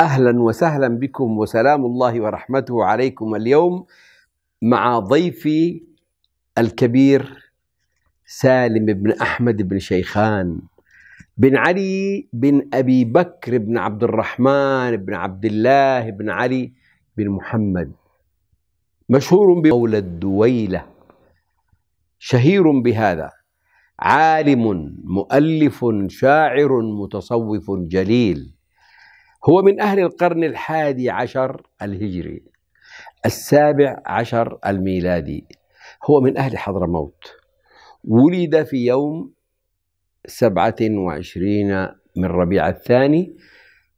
اهلا وسهلا بكم وسلام الله ورحمته عليكم اليوم مع ضيفي الكبير سالم بن احمد بن شيخان بن علي بن ابي بكر بن عبد الرحمن بن عبد الله بن علي بن محمد مشهور بمولى الدويله شهير بهذا عالم مؤلف شاعر متصوف جليل هو من أهل القرن الحادي عشر الهجري السابع عشر الميلادي هو من أهل حضرموت ولد في يوم سبعة وعشرين من ربيع الثاني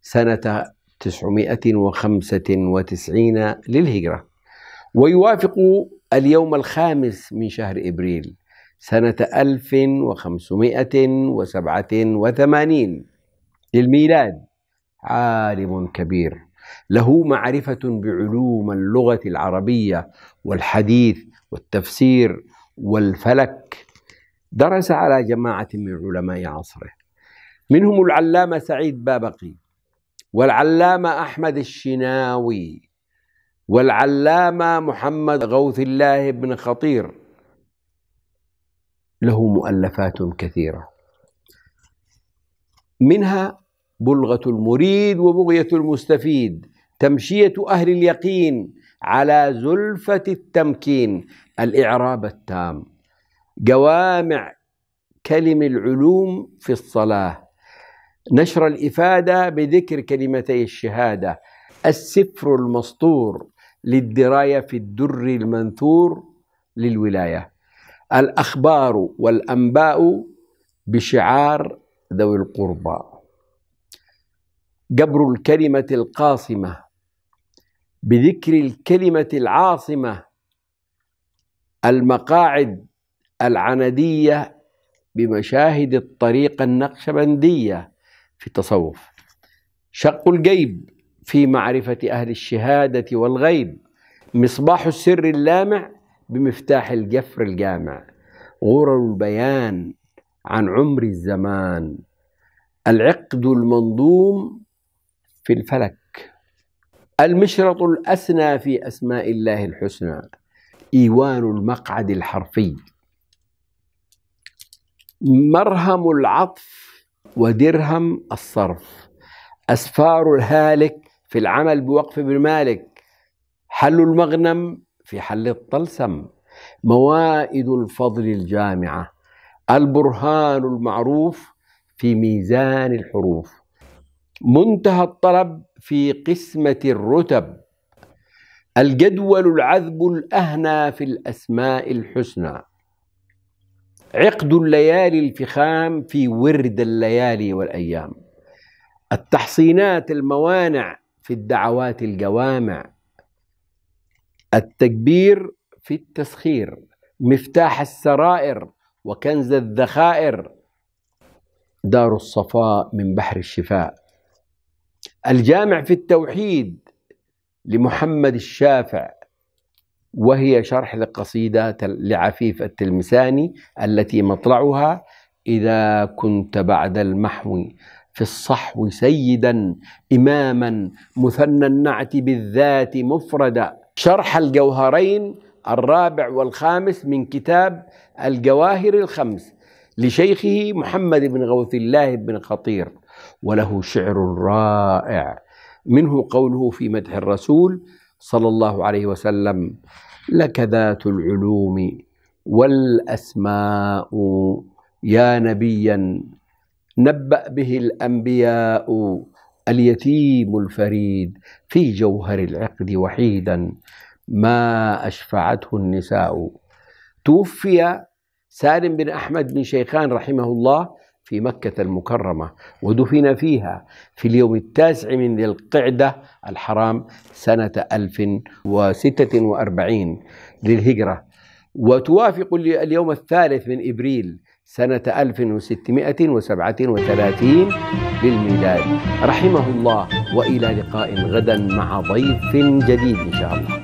سنة تسعمائة وخمسة وتسعين للهجرة ويوافق اليوم الخامس من شهر إبريل سنة ألف وخمسمائة وسبعة وثمانين للميلاد عالم كبير له معرفة بعلوم اللغة العربية والحديث والتفسير والفلك درس على جماعة من علماء عصره منهم العلامة سعيد بابقي والعلامة أحمد الشناوي والعلامة محمد غوث الله بن خطير له مؤلفات كثيرة منها بلغة المريد وبغية المستفيد تمشية أهل اليقين على زلفة التمكين الإعراب التام جوامع كلم العلوم في الصلاة نشر الإفادة بذكر كلمتي الشهادة السفر المسطور للدراية في الدر المنثور للولاية الأخبار والأنباء بشعار ذوي القربى جبر الكلمة القاصمة بذكر الكلمة العاصمة المقاعد العندية بمشاهد الطريقة النقشبندية في التصوف شق الجيب في معرفة أهل الشهادة والغيب مصباح السر اللامع بمفتاح الجفر الجامع غرر البيان عن عمر الزمان العقد المنظوم في الفلك المشرط الأسنى في أسماء الله الحسنى إيوان المقعد الحرفي مرهم العطف ودرهم الصرف أسفار الهالك في العمل بوقف ابن مالك حل المغنم في حل الطلسم موائد الفضل الجامعة البرهان المعروف في ميزان الحروف منتهى الطلب في قسمة الرتب الجدول العذب الأهنى في الأسماء الحسنى عقد الليالي الفخام في ورد الليالي والأيام التحصينات الموانع في الدعوات الجوامع التكبير في التسخير مفتاح السرائر وكنز الذخائر دار الصفاء من بحر الشفاء الجامع في التوحيد لمحمد الشافع وهي شرح لقصيدة لعفيف التلمساني التي مطلعها إذا كنت بعد المحو في الصحو سيدا إماما مثنى النعت بالذات مفردا شرح الجوهرين الرابع والخامس من كتاب الجواهر الخمس لشيخه محمد بن غوث الله بن خطير وله شعر رائع منه قوله في مدح الرسول صلى الله عليه وسلم لك ذات العلوم والاسماء يا نبيا نبأ به الانبياء اليتيم الفريد في جوهر العقد وحيدا ما اشفعته النساء توفي سالم بن احمد بن شيخان رحمه الله في مكة المكرمة ودفن فيها في اليوم التاسع من ذي القعدة الحرام سنة 1046 للهجرة وتوافق اليوم الثالث من إبريل سنة 1637 للميلاد رحمه الله وإلى لقاء غدا مع ضيف جديد إن شاء الله